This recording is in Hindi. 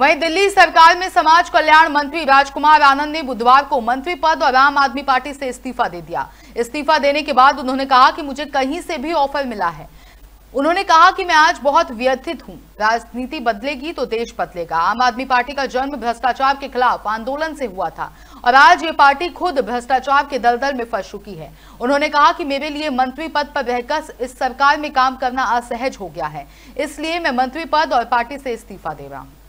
वहीं दिल्ली सरकार में समाज कल्याण मंत्री राजकुमार आनंद ने बुधवार को मंत्री पद और आम आदमी पार्टी से इस्तीफा दे दिया इस्तीफा देने के बाद उन्होंने कहा कि मुझे कहीं से भी ऑफर मिला है उन्होंने कहा कि मैं आज बहुत व्यथित हूं राजनीति बदलेगी तो देश बदलेगा आम आदमी पार्टी का जन्म भ्रष्टाचार के खिलाफ आंदोलन से हुआ था और आज ये पार्टी खुद भ्रष्टाचार के दलदल में फंस चुकी है उन्होंने कहा कि मेरे लिए मंत्री पद पर रहकर इस सरकार में काम करना असहज हो गया है इसलिए मैं मंत्री पद और पार्टी से इस्तीफा दे रहा हूँ